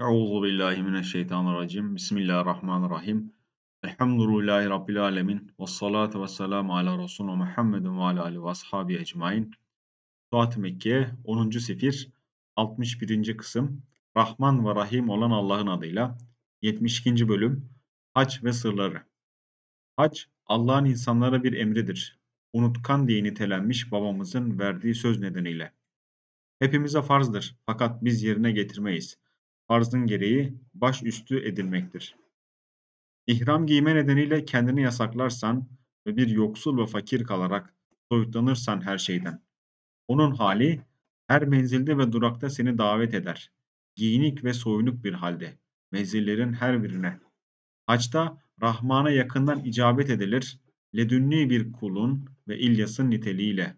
Euzu billahi mineşşeytanirracim. Bismillahirrahmanirrahim. Elhamdülillahi rabbil alamin. Ves salatu vesselamü ala resulü Muhammedin ve ala alihi ve ashabi ecmaîn. Suat-ı Mekke 10. sefir 61. kısım Rahman ve Rahim olan Allah'ın adıyla 72. bölüm Hac ve sırları. Hac Allah'ın insanlara bir emridir. Unutkan diye nitelenmiş babamızın verdiği söz nedeniyle. Hepimize farzdır fakat biz yerine getirmeyiz.'' arzın gereği baş üstü edilmektir. İhram giyme nedeniyle kendini yasaklarsan ve bir yoksul ve fakir kalarak soyutlanırsan her şeyden. Onun hali her menzilde ve durakta seni davet eder. Giyinik ve soyunuk bir halde. Menzillerin her birine. Haçta Rahman'a yakından icabet edilir. Ledünni bir kulun ve İlyas'ın niteliğiyle.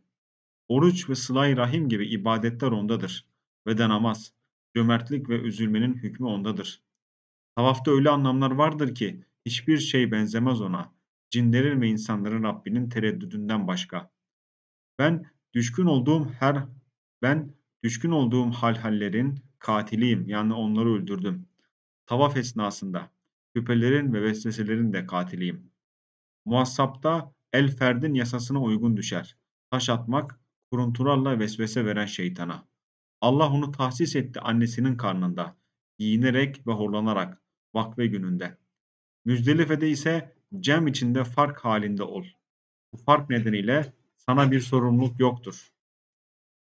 Oruç ve sılay rahim gibi ibadetler ondadır. Ve de namaz. Cömertlik ve üzülmenin hükmü ondadır. Tavafta öyle anlamlar vardır ki hiçbir şey benzemez ona. Cinlerin ve insanların Rabbinin tereddüdünden başka. Ben düşkün olduğum her ben düşkün olduğum hal hallerin katiliyim yani onları öldürdüm. Tavaf esnasında küpelerin ve vesveselerin de katiliyim. Muhasapta el ferdin yasasına uygun düşer. Taş atmak kurunturalla vesvese veren şeytana. Allah onu tahsis etti annesinin karnında, giyinerek ve horlanarak, vakfe gününde. Müzdelife'de ise cem içinde fark halinde ol. Bu fark nedeniyle sana bir sorumluluk yoktur.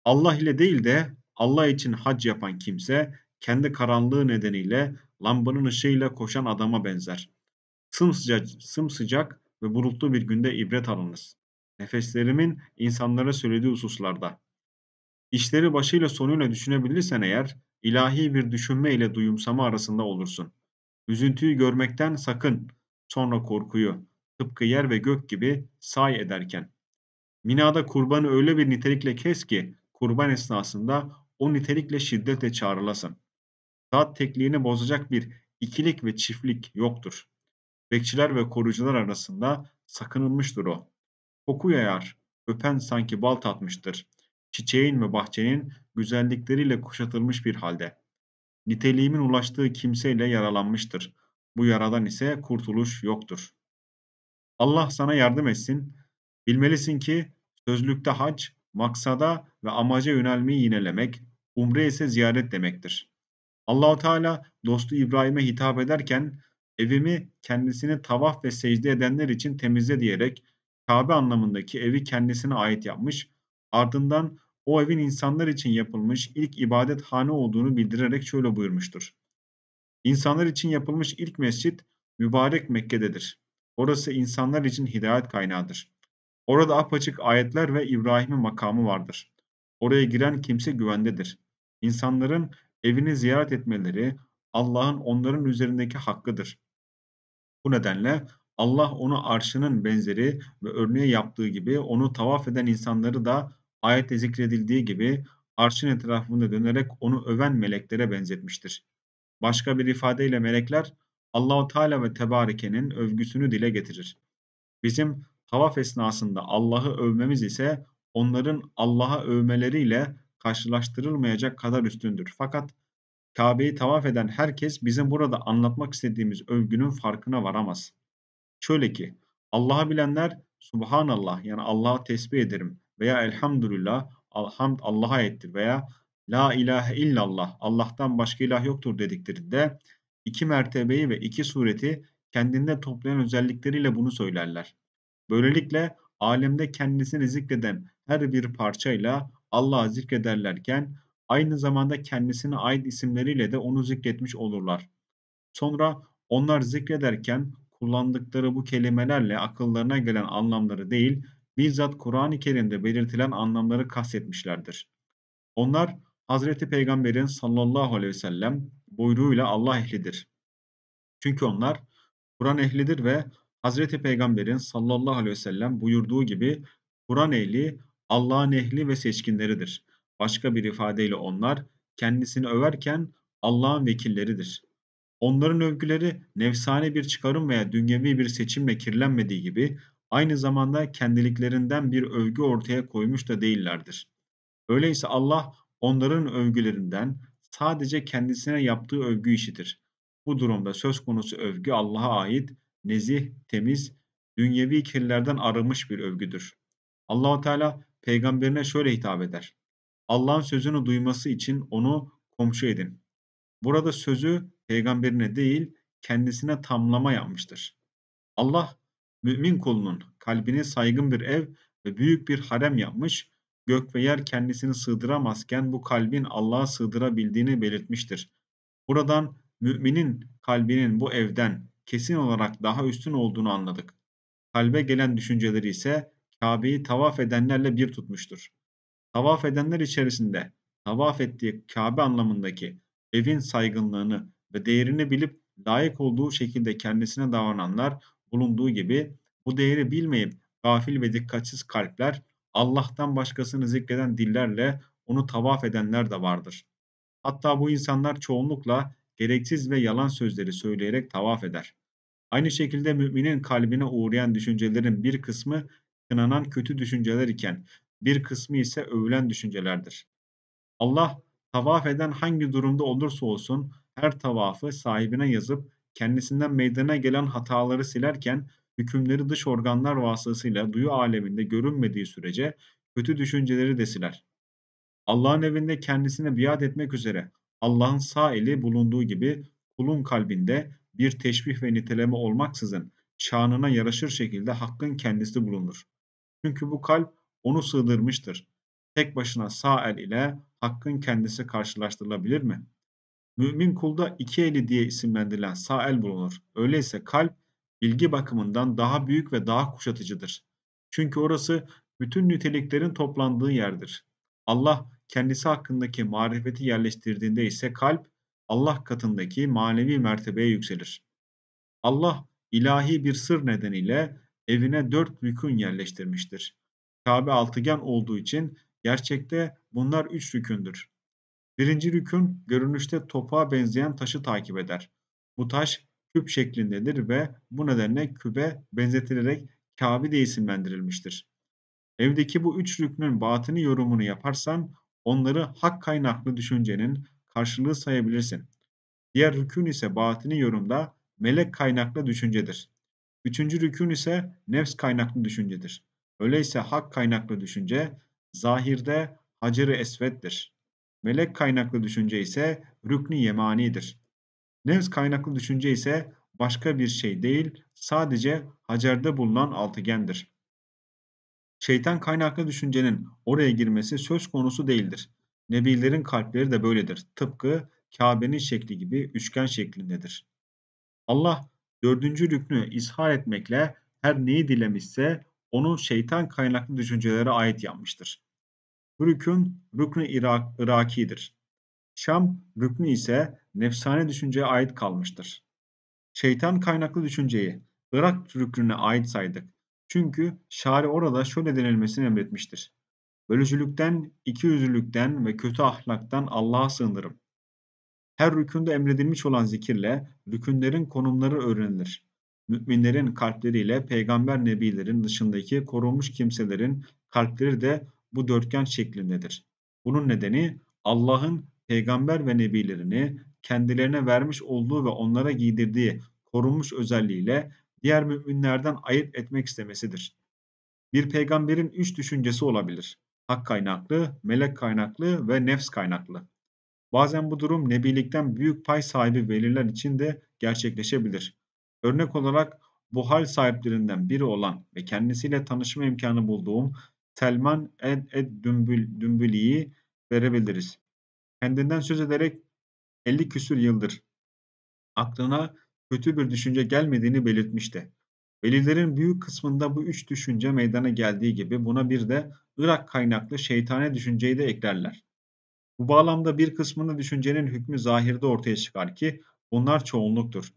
Allah ile değil de Allah için hac yapan kimse kendi karanlığı nedeniyle lambanın ışığıyla koşan adama benzer. Sımsıcak, sımsıcak ve bulutlu bir günde ibret alınız. Nefeslerimin insanlara söylediği hususlarda. İşleri başıyla sonuyla düşünebilirsen eğer, ilahi bir düşünme ile duyumsama arasında olursun. Üzüntüyü görmekten sakın, sonra korkuyu, tıpkı yer ve gök gibi say ederken. Minada kurbanı öyle bir nitelikle kes ki, kurban esnasında o nitelikle şiddetle çağrılasın. Saat tekliğini bozacak bir ikilik ve çiftlik yoktur. Bekçiler ve korucular arasında sakınılmıştır o. Koku yayar, öpen sanki bal tatmıştır çiçeğin ve bahçenin güzellikleriyle kuşatılmış bir halde. Niteliğimin ulaştığı kimseyle yaralanmıştır. Bu yaradan ise kurtuluş yoktur. Allah sana yardım etsin. Bilmelisin ki sözlükte hac, maksada ve amaca yönelmeyi yinelemek, umre ise ziyaret demektir. Allahu Teala dostu İbrahim'e hitap ederken evimi kendisini tavaf ve secde edenler için temizle diyerek Kabe anlamındaki evi kendisine ait yapmış Ardından o evin insanlar için yapılmış ilk ibadet ibadethane olduğunu bildirerek şöyle buyurmuştur. İnsanlar için yapılmış ilk mescit mübarek Mekke'dedir. Orası insanlar için hidayet kaynağıdır. Orada apaçık ayetler ve İbrahim'in makamı vardır. Oraya giren kimse güvendedir. İnsanların evini ziyaret etmeleri Allah'ın onların üzerindeki hakkıdır. Bu nedenle Allah onu arşının benzeri ve örneği yaptığı gibi onu tavaf eden insanları da ayette zikredildiği gibi arşın etrafında dönerek onu öven meleklere benzetmiştir. Başka bir ifadeyle melekler Allahu Teala ve Tebareke'nin övgüsünü dile getirir. Bizim tavaf esnasında Allah'ı övmemiz ise onların Allah'a övmeleriyle karşılaştırılmayacak kadar üstündür. Fakat Kabe'yi tavaf eden herkes bizim burada anlatmak istediğimiz övgünün farkına varamaz. Şöyle ki Allah'a bilenler Subhanallah yani Allah'ı tesbih ederim veya elhamdülillah hamd Allah'a ettir veya la ilahe illallah Allah'tan başka ilah yoktur dediklerinde iki mertebeyi ve iki sureti kendinde toplayan özellikleriyle bunu söylerler. Böylelikle alemde kendisini zikreden her bir parçayla Allah'ı zikrederlerken aynı zamanda kendisine ait isimleriyle de onu zikretmiş olurlar. Sonra onlar zikrederken kullandıkları bu kelimelerle akıllarına gelen anlamları değil, bizzat Kur'an-ı Kerim'de belirtilen anlamları kastetmişlerdir. Onlar Hazreti Peygamber'in sallallahu aleyhi ve sellem buyruğuyla Allah ehlidir. Çünkü onlar Kur'an ehlidir ve Hazreti Peygamber'in sallallahu aleyhi ve sellem buyurduğu gibi Kur'an ehli Allah'ın ehli ve seçkinleridir. Başka bir ifadeyle onlar kendisini överken Allah'ın vekilleridir. Onların övgüleri nefsane bir çıkarım veya dünyevi bir seçimle kirlenmediği gibi aynı zamanda kendiliklerinden bir övgü ortaya koymuş da değillerdir. Öyleyse Allah onların övgülerinden sadece kendisine yaptığı övgü işidir. Bu durumda söz konusu övgü Allah'a ait nezih, temiz, dünyevi kirlerden arınmış bir övgüdür. Allahu Teala peygamberine şöyle hitap eder. Allah'ın sözünü duyması için onu komşu edin. Burada sözü peygamberine değil kendisine tamlama yapmıştır. Allah mümin kulunun kalbine saygın bir ev ve büyük bir harem yapmış, gök ve yer kendisini sığdıramazken bu kalbin Allah'a sığdırabildiğini belirtmiştir. Buradan müminin kalbinin bu evden kesin olarak daha üstün olduğunu anladık. Kalbe gelen düşünceleri ise Kabe'yi tavaf edenlerle bir tutmuştur. Tavaf edenler içerisinde tavaf ettiği Kabe anlamındaki evin saygınlığını ve değerini bilip layık olduğu şekilde kendisine davrananlar bulunduğu gibi bu değeri bilmeyip gafil ve dikkatsiz kalpler, Allah'tan başkasını zikreden dillerle onu tavaf edenler de vardır. Hatta bu insanlar çoğunlukla gereksiz ve yalan sözleri söyleyerek tavaf eder. Aynı şekilde müminin kalbine uğrayan düşüncelerin bir kısmı kınanan kötü düşünceler iken bir kısmı ise övülen düşüncelerdir. Allah tavaf eden hangi durumda olursa olsun her tavafı sahibine yazıp kendisinden meydana gelen hataları silerken hükümleri dış organlar vasıtasıyla duyu aleminde görünmediği sürece kötü düşünceleri de siler. Allah'ın evinde kendisine biat etmek üzere Allah'ın sağ eli bulunduğu gibi kulun kalbinde bir teşbih ve niteleme olmaksızın şanına yaraşır şekilde hakkın kendisi bulunur. Çünkü bu kalp onu sığdırmıştır. Tek başına sağ el ile hakkın kendisi karşılaştırılabilir mi?'' Mümin kulda iki eli diye isimlendirilen sağ el bulunur. Öyleyse kalp bilgi bakımından daha büyük ve daha kuşatıcıdır. Çünkü orası bütün niteliklerin toplandığı yerdir. Allah kendisi hakkındaki marifeti yerleştirdiğinde ise kalp Allah katındaki manevi mertebeye yükselir. Allah ilahi bir sır nedeniyle evine dört rükün yerleştirmiştir. Kabe altıgen olduğu için gerçekte bunlar üç rükündür. Birinci rükün görünüşte topa benzeyen taşı takip eder. Bu taş küp şeklindedir ve bu nedenle kübe benzetilerek Kabe diye isimlendirilmiştir. Evdeki bu üç rüknün batını yorumunu yaparsan onları hak kaynaklı düşüncenin karşılığı sayabilirsin. Diğer rükün ise batini yorumda melek kaynaklı düşüncedir. Üçüncü rükün ise nefs kaynaklı düşüncedir. Öyleyse hak kaynaklı düşünce zahirde hacer-i esvettir. Melek kaynaklı düşünce ise rükni yemanidir. Nefs kaynaklı düşünce ise başka bir şey değil, sadece hacerde bulunan altıgendir. Şeytan kaynaklı düşüncenin oraya girmesi söz konusu değildir. Nebilerin kalpleri de böyledir. Tıpkı Kabe'nin şekli gibi üçgen şeklindedir. Allah dördüncü rüknü izhar etmekle her neyi dilemişse onu şeytan kaynaklı düşüncelere ait yapmıştır. Rükün, rüknü Irak, Iraki'dir. Şam rüknü ise nefsane düşünceye ait kalmıştır. Şeytan kaynaklı düşünceyi Irak rüknüne ait saydık. Çünkü şari orada şöyle denilmesini emretmiştir. Bölücülükten, ikiyüzlülükten ve kötü ahlaktan Allah'a sığınırım. Her rükünde emredilmiş olan zikirle rükünlerin konumları öğrenilir. Müminlerin kalpleriyle peygamber nebilerin dışındaki korunmuş kimselerin kalpleri de bu dörtgen şeklindedir. Bunun nedeni Allah'ın peygamber ve nebilerini kendilerine vermiş olduğu ve onlara giydirdiği korunmuş özelliğiyle diğer müminlerden ayırt etmek istemesidir. Bir peygamberin üç düşüncesi olabilir. Hak kaynaklı, melek kaynaklı ve nefs kaynaklı. Bazen bu durum nebilikten büyük pay sahibi veliler için de gerçekleşebilir. Örnek olarak bu hal sahiplerinden biri olan ve kendisiyle tanışma imkanı bulduğum Telman Ed Ed Dümbül, Dümbüli'yi verebiliriz. Kendinden söz ederek 50 küsür yıldır aklına kötü bir düşünce gelmediğini belirtmişti. Velilerin büyük kısmında bu üç düşünce meydana geldiği gibi buna bir de Irak kaynaklı şeytane düşünceyi de eklerler. Bu bağlamda bir kısmının düşüncenin hükmü zahirde ortaya çıkar ki bunlar çoğunluktur.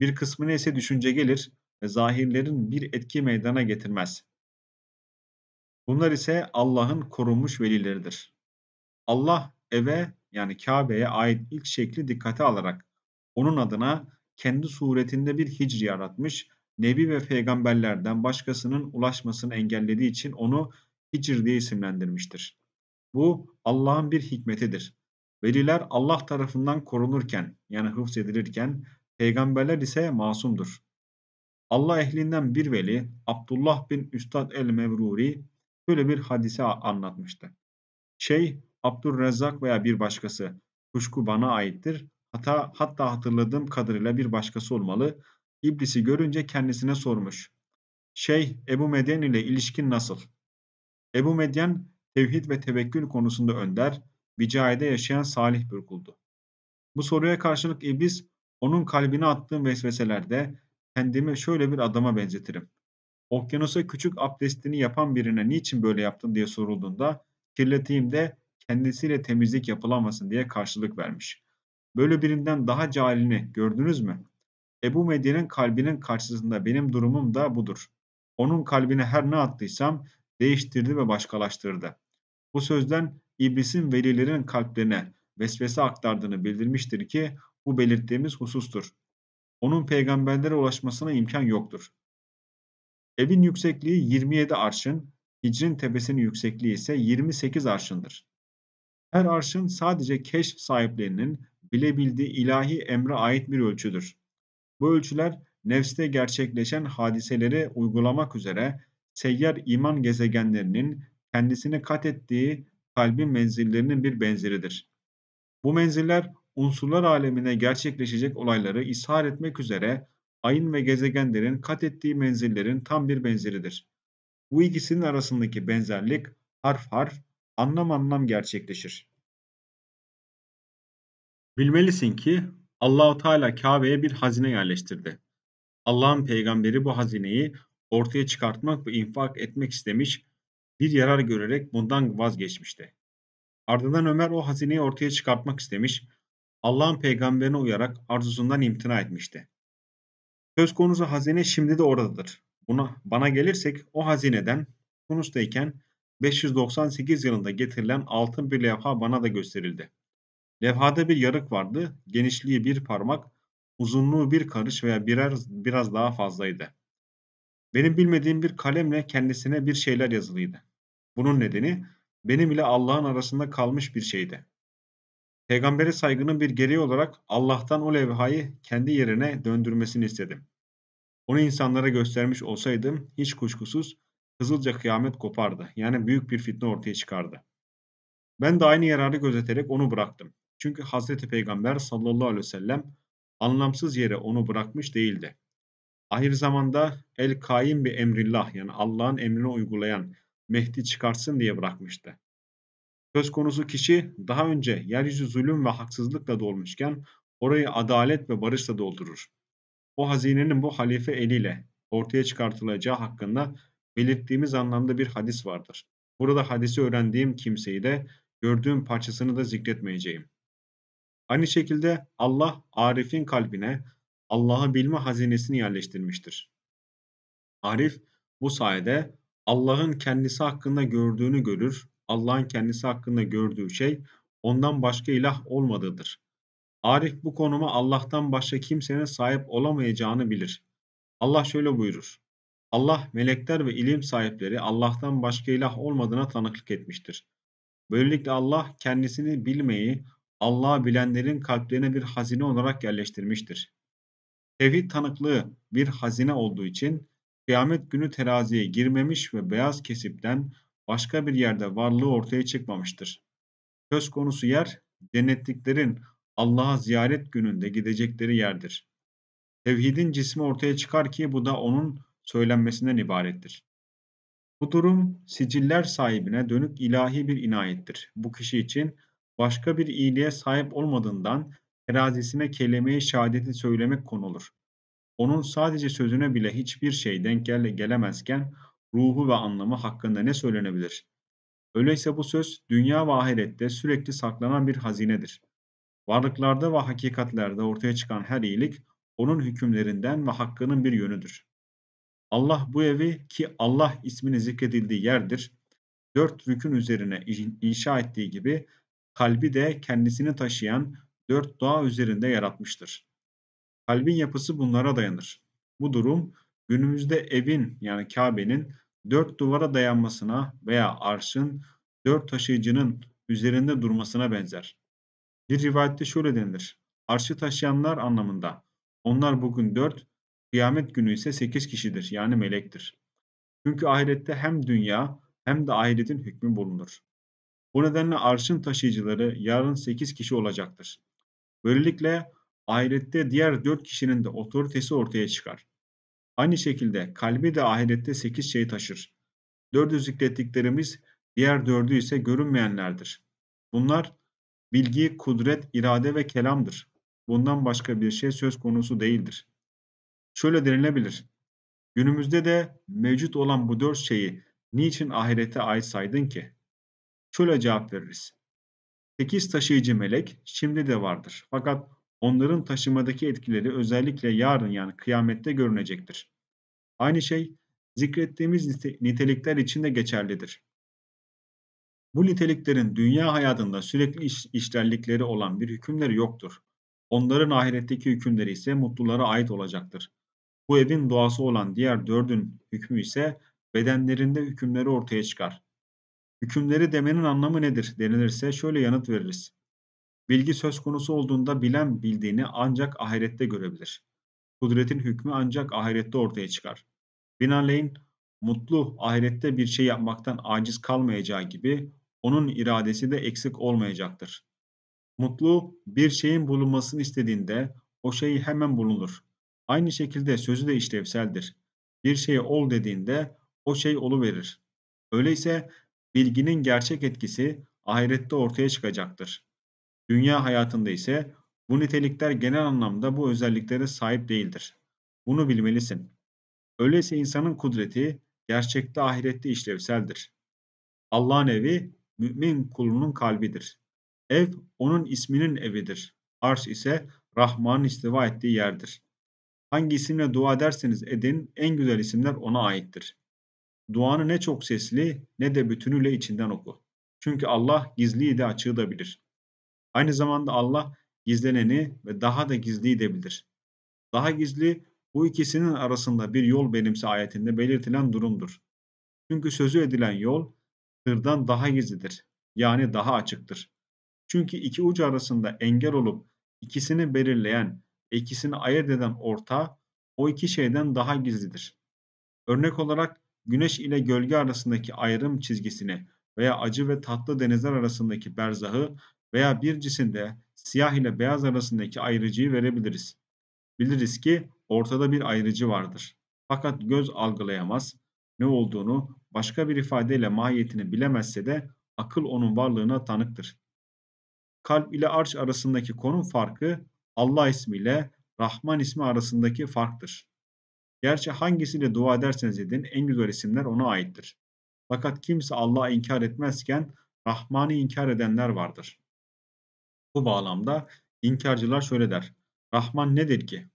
Bir kısmına ise düşünce gelir ve zahirlerin bir etki meydana getirmez. Bunlar ise Allah'ın korunmuş velileridir. Allah eve yani Kabe'ye ait ilk şekli dikkate alarak onun adına kendi suretinde bir hicri yaratmış, nebi ve peygamberlerden başkasının ulaşmasını engellediği için onu hicr diye isimlendirmiştir. Bu Allah'ın bir hikmetidir. Veliler Allah tarafından korunurken yani hıfz edilirken peygamberler ise masumdur. Allah ehlinden bir veli Abdullah bin Üstad el-Mevruri böyle bir hadise anlatmıştı. Şey Abdurrezzak veya bir başkası kuşku bana aittir. Hatta, hatta hatırladığım kadarıyla bir başkası olmalı. İblisi görünce kendisine sormuş. Şey Ebu Medyen ile ilişkin nasıl? Ebu Medyen tevhid ve tevekkül konusunda önder, bicaide yaşayan salih bir kuldu. Bu soruya karşılık iblis onun kalbine attığım vesveselerde kendimi şöyle bir adama benzetirim. Okyanusa küçük abdestini yapan birine niçin böyle yaptın diye sorulduğunda kirleteyim de kendisiyle temizlik yapılamasın diye karşılık vermiş. Böyle birinden daha cahilini gördünüz mü? Ebu Medye'nin kalbinin karşısında benim durumum da budur. Onun kalbine her ne attıysam değiştirdi ve başkalaştırdı. Bu sözden iblisin velilerin kalplerine vesvese aktardığını bildirmiştir ki bu belirttiğimiz husustur. Onun peygamberlere ulaşmasına imkan yoktur. Evin yüksekliği 27 arşın, hicrin tepesinin yüksekliği ise 28 arşındır. Her arşın sadece keşf sahiplerinin bilebildiği ilahi emre ait bir ölçüdür. Bu ölçüler nefste gerçekleşen hadiseleri uygulamak üzere seyyar iman gezegenlerinin kendisini kat ettiği kalbin menzillerinin bir benzeridir. Bu menziller unsurlar alemine gerçekleşecek olayları ishar etmek üzere ayın ve gezegenlerin kat ettiği menzillerin tam bir benzeridir. Bu ikisinin arasındaki benzerlik harf harf, anlam anlam gerçekleşir. Bilmelisin ki Allahu Teala Kabe'ye bir hazine yerleştirdi. Allah'ın peygamberi bu hazineyi ortaya çıkartmak ve infak etmek istemiş, bir yarar görerek bundan vazgeçmişti. Ardından Ömer o hazineyi ortaya çıkartmak istemiş, Allah'ın peygamberine uyarak arzusundan imtina etmişti. Söz konusu hazine şimdi de oradadır. Buna, bana gelirsek o hazineden Tunus'tayken 598 yılında getirilen altın bir levha bana da gösterildi. Levhada bir yarık vardı. Genişliği bir parmak, uzunluğu bir karış veya birer biraz daha fazlaydı. Benim bilmediğim bir kalemle kendisine bir şeyler yazılıydı. Bunun nedeni benim ile Allah'ın arasında kalmış bir şeydi. Peygambere saygının bir gereği olarak Allah'tan o levhayı kendi yerine döndürmesini istedim. Onu insanlara göstermiş olsaydım hiç kuşkusuz hızlıca kıyamet kopardı. Yani büyük bir fitne ortaya çıkardı. Ben de aynı yararı gözeterek onu bıraktım. Çünkü Hazreti Peygamber sallallahu aleyhi ve sellem anlamsız yere onu bırakmış değildi. Ahir zamanda el kaim bir emrillah yani Allah'ın emrini uygulayan Mehdi çıkarsın diye bırakmıştı. Söz konusu kişi daha önce yeryüzü zulüm ve haksızlıkla dolmuşken orayı adalet ve barışla doldurur. O hazinenin bu halife eliyle ortaya çıkartılacağı hakkında belirttiğimiz anlamda bir hadis vardır. Burada hadisi öğrendiğim kimseyi de gördüğüm parçasını da zikretmeyeceğim. Aynı şekilde Allah Arif'in kalbine Allah'ı bilme hazinesini yerleştirmiştir. Arif bu sayede Allah'ın kendisi hakkında gördüğünü görür Allah'ın kendisi hakkında gördüğü şey ondan başka ilah olmadığıdır. Arif bu konuma Allah'tan başka kimsenin sahip olamayacağını bilir. Allah şöyle buyurur. Allah melekler ve ilim sahipleri Allah'tan başka ilah olmadığına tanıklık etmiştir. Böylelikle Allah kendisini bilmeyi Allah'ı bilenlerin kalplerine bir hazine olarak yerleştirmiştir. Tevhid tanıklığı bir hazine olduğu için kıyamet günü teraziye girmemiş ve beyaz kesipten başka bir yerde varlığı ortaya çıkmamıştır. Söz konusu yer cennetliklerin Allah'a ziyaret gününde gidecekleri yerdir. Tevhidin cismi ortaya çıkar ki bu da onun söylenmesinden ibarettir. Bu durum siciller sahibine dönük ilahi bir inayettir. Bu kişi için başka bir iyiliğe sahip olmadığından terazisine kelime-i şehadeti söylemek konulur. Onun sadece sözüne bile hiçbir şey denk gelemezken ruhu ve anlamı hakkında ne söylenebilir? Öyleyse bu söz dünya ve ahirette sürekli saklanan bir hazinedir. Varlıklarda ve hakikatlerde ortaya çıkan her iyilik onun hükümlerinden ve hakkının bir yönüdür. Allah bu evi ki Allah ismini zikredildiği yerdir, dört rükün üzerine inşa ettiği gibi kalbi de kendisini taşıyan dört doğa üzerinde yaratmıştır. Kalbin yapısı bunlara dayanır. Bu durum günümüzde evin yani Kabe'nin dört duvara dayanmasına veya arşın dört taşıyıcının üzerinde durmasına benzer. Bir rivayette şöyle denilir. Arşı taşıyanlar anlamında. Onlar bugün dört, kıyamet günü ise sekiz kişidir yani melektir. Çünkü ahirette hem dünya hem de ahiretin hükmü bulunur. Bu nedenle arşın taşıyıcıları yarın sekiz kişi olacaktır. Böylelikle ahirette diğer dört kişinin de otoritesi ortaya çıkar. Aynı şekilde kalbi de ahirette sekiz şey taşır. Dördü zikrettiklerimiz diğer dördü ise görünmeyenlerdir. Bunlar bilgi, kudret, irade ve kelamdır. Bundan başka bir şey söz konusu değildir. Şöyle denilebilir. Günümüzde de mevcut olan bu dört şeyi niçin ahirete ait saydın ki? Şöyle cevap veririz. Sekiz taşıyıcı melek şimdi de vardır. Fakat onların taşımadaki etkileri özellikle yarın yani kıyamette görünecektir. Aynı şey zikrettiğimiz nitelikler için de geçerlidir. Bu niteliklerin dünya hayatında sürekli iş, işlerlikleri olan bir hükümleri yoktur. Onların ahiretteki hükümleri ise mutlulara ait olacaktır. Bu evin doğası olan diğer dördün hükmü ise bedenlerinde hükümleri ortaya çıkar. Hükümleri demenin anlamı nedir denilirse şöyle yanıt veririz. Bilgi söz konusu olduğunda bilen bildiğini ancak ahirette görebilir. Kudretin hükmü ancak ahirette ortaya çıkar. Binaenaleyh mutlu ahirette bir şey yapmaktan aciz kalmayacağı gibi onun iradesi de eksik olmayacaktır. Mutlu bir şeyin bulunmasını istediğinde o şey hemen bulunur. Aynı şekilde sözü de işlevseldir. Bir şeye ol dediğinde o şey verir. Öyleyse bilginin gerçek etkisi ahirette ortaya çıkacaktır. Dünya hayatında ise bu nitelikler genel anlamda bu özelliklere sahip değildir. Bunu bilmelisin. Öyleyse insanın kudreti gerçekte ahirette işlevseldir. Allah'ın evi mümin kulunun kalbidir. Ev onun isminin evidir. Arş ise Rahman'ın istiva ettiği yerdir. Hangi isimle dua ederseniz edin en güzel isimler ona aittir. Duanı ne çok sesli ne de bütünüyle içinden oku. Çünkü Allah gizliyi de açığı da bilir. Aynı zamanda Allah gizleneni ve daha da gizliyi de bilir. Daha gizli bu ikisinin arasında bir yol benimse ayetinde belirtilen durumdur. Çünkü sözü edilen yol sırdan daha gizlidir. Yani daha açıktır. Çünkü iki ucu arasında engel olup ikisini belirleyen, ikisini ayırt eden orta o iki şeyden daha gizlidir. Örnek olarak güneş ile gölge arasındaki ayrım çizgisini veya acı ve tatlı denizler arasındaki berzahı veya bir cisimde siyah ile beyaz arasındaki ayrıcıyı verebiliriz. Biliriz ki ortada bir ayrıcı vardır. Fakat göz algılayamaz, ne olduğunu başka bir ifadeyle mahiyetini bilemezse de akıl onun varlığına tanıktır. Kalp ile arş arasındaki konum farkı Allah ismiyle Rahman ismi arasındaki farktır. Gerçi hangisiyle dua ederseniz edin en güzel isimler ona aittir. Fakat kimse Allah'ı inkar etmezken Rahman'ı inkar edenler vardır. Bu bağlamda inkarcılar şöyle der. Rahman nedir ki?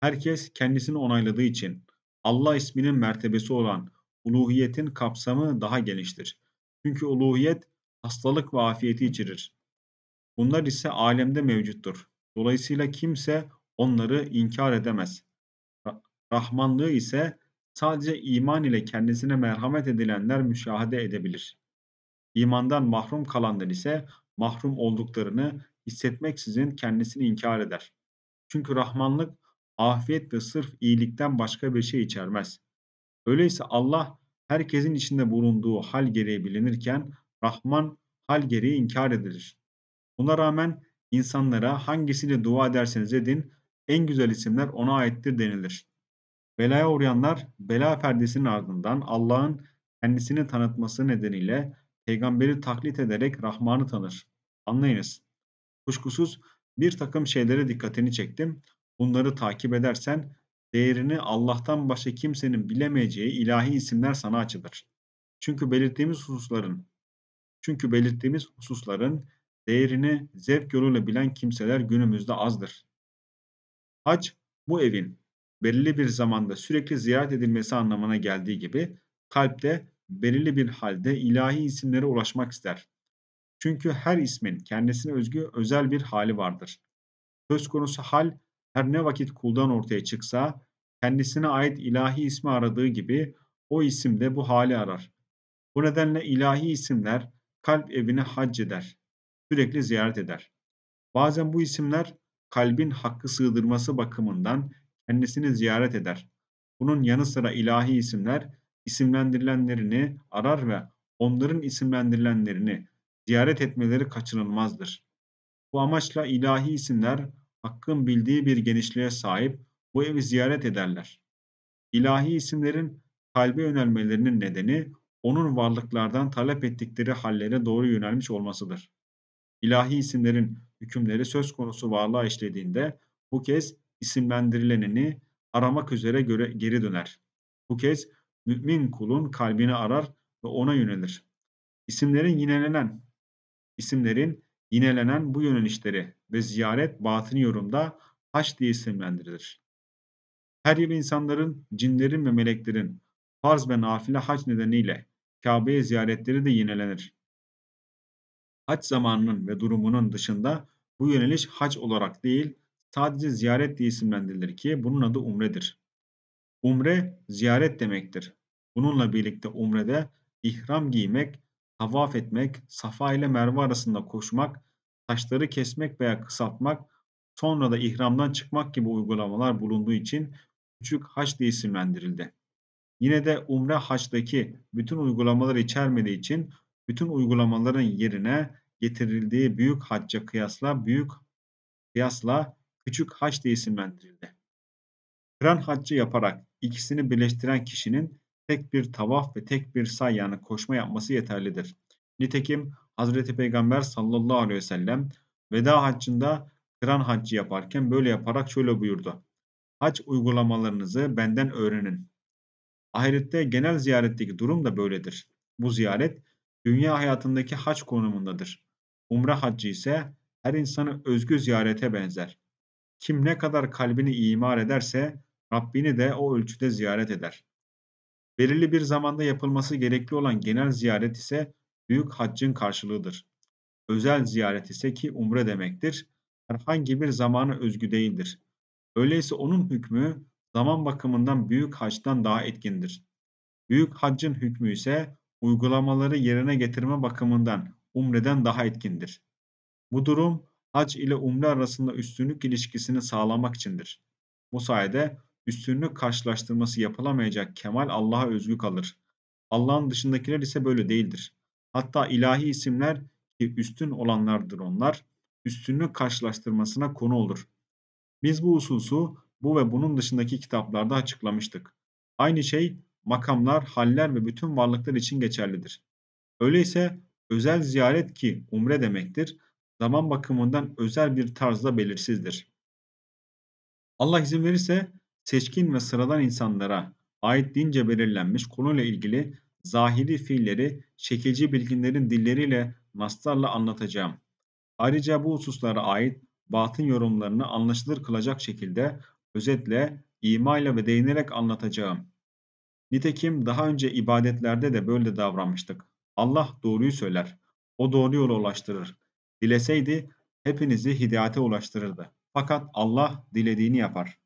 Herkes kendisini onayladığı için Allah isminin mertebesi olan uluhiyetin kapsamı daha geniştir. Çünkü uluhiyet hastalık ve afiyeti içerir. Bunlar ise alemde mevcuttur. Dolayısıyla kimse onları inkar edemez. Rahmanlığı ise sadece iman ile kendisine merhamet edilenler müşahede edebilir. İmandan mahrum kalanlar ise mahrum olduklarını hissetmeksizin kendisini inkar eder. Çünkü rahmanlık afiyet ve sırf iyilikten başka bir şey içermez. Öyleyse Allah herkesin içinde bulunduğu hal gereği bilinirken Rahman hal gereği inkar edilir. Buna rağmen insanlara hangisiyle dua ederseniz edin en güzel isimler ona aittir denilir. Belaya uğrayanlar bela perdesinin ardından Allah'ın kendisini tanıtması nedeniyle peygamberi taklit ederek Rahman'ı tanır. Anlayınız. Kuşkusuz bir takım şeylere dikkatini çektim. Bunları takip edersen değerini Allah'tan başka kimsenin bilemeyeceği ilahi isimler sana açılır. Çünkü belirttiğimiz hususların çünkü belirttiğimiz hususların değerini zevk yoluyla bilen kimseler günümüzde azdır. Hac bu evin belirli bir zamanda sürekli ziyaret edilmesi anlamına geldiği gibi kalpte belirli bir halde ilahi isimlere ulaşmak ister. Çünkü her ismin kendisine özgü özel bir hali vardır. Söz konusu hal her ne vakit kuldan ortaya çıksa kendisine ait ilahi ismi aradığı gibi o isim de bu hali arar. Bu nedenle ilahi isimler kalp evini hac eder, sürekli ziyaret eder. Bazen bu isimler kalbin hakkı sığdırması bakımından kendisini ziyaret eder. Bunun yanı sıra ilahi isimler isimlendirilenlerini arar ve onların isimlendirilenlerini ziyaret etmeleri kaçınılmazdır. Bu amaçla ilahi isimler hakkın bildiği bir genişliğe sahip bu evi ziyaret ederler. İlahi isimlerin kalbe yönelmelerinin nedeni onun varlıklardan talep ettikleri hallere doğru yönelmiş olmasıdır. İlahi isimlerin hükümleri söz konusu varlığa işlediğinde bu kez isimlendirilenini aramak üzere göre geri döner. Bu kez mümin kulun kalbini arar ve ona yönelir. İsimlerin yinelenen, isimlerin yinelenen bu yönelişleri ve ziyaret batını yorumda haç diye isimlendirilir. Her yıl insanların, cinlerin ve meleklerin farz ve nafile haç nedeniyle Kabe'ye ziyaretleri de yinelenir. Haç zamanının ve durumunun dışında bu yöneliş haç olarak değil, sadece ziyaret diye isimlendirilir ki bunun adı umredir. Umre ziyaret demektir. Bununla birlikte umrede ihram giymek, tavaf etmek, Safa ile Merve arasında koşmak, taşları kesmek veya kısaltmak, sonra da ihramdan çıkmak gibi uygulamalar bulunduğu için küçük haç diye isimlendirildi. Yine de umre haçtaki bütün uygulamaları içermediği için bütün uygulamaların yerine getirildiği büyük hacca kıyasla büyük kıyasla küçük haç diye isimlendirildi. Kıran haccı yaparak ikisini birleştiren kişinin tek bir tavaf ve tek bir say yani koşma yapması yeterlidir. Nitekim Hazreti Peygamber sallallahu aleyhi ve sellem veda haccında kıran haccı yaparken böyle yaparak şöyle buyurdu. Hac uygulamalarınızı benden öğrenin. Ahirette genel ziyaretteki durum da böyledir. Bu ziyaret dünya hayatındaki hac konumundadır. Umre haccı ise her insanı özgü ziyarete benzer. Kim ne kadar kalbini imar ederse Rabbini de o ölçüde ziyaret eder. Belirli bir zamanda yapılması gerekli olan genel ziyaret ise büyük haccın karşılığıdır. Özel ziyaret ise ki umre demektir, herhangi bir zamana özgü değildir. Öyleyse onun hükmü zaman bakımından büyük haçtan daha etkindir. Büyük haccın hükmü ise uygulamaları yerine getirme bakımından umreden daha etkindir. Bu durum hac ile umre arasında üstünlük ilişkisini sağlamak içindir. Bu sayede üstünlük karşılaştırması yapılamayacak kemal Allah'a özgü kalır. Allah'ın dışındakiler ise böyle değildir. Hatta ilahi isimler ki üstün olanlardır onlar, üstünlük karşılaştırmasına konu olur. Biz bu hususu bu ve bunun dışındaki kitaplarda açıklamıştık. Aynı şey makamlar, haller ve bütün varlıklar için geçerlidir. Öyleyse özel ziyaret ki umre demektir, zaman bakımından özel bir tarzda belirsizdir. Allah izin verirse seçkin ve sıradan insanlara ait dince belirlenmiş konuyla ilgili zahiri fiilleri çekici bilginlerin dilleriyle maslarla anlatacağım. Ayrıca bu hususlara ait batın yorumlarını anlaşılır kılacak şekilde özetle, imayla ve değinerek anlatacağım. Nitekim daha önce ibadetlerde de böyle davranmıştık. Allah doğruyu söyler. O doğru yola ulaştırır. Dileseydi hepinizi hidayete ulaştırırdı. Fakat Allah dilediğini yapar.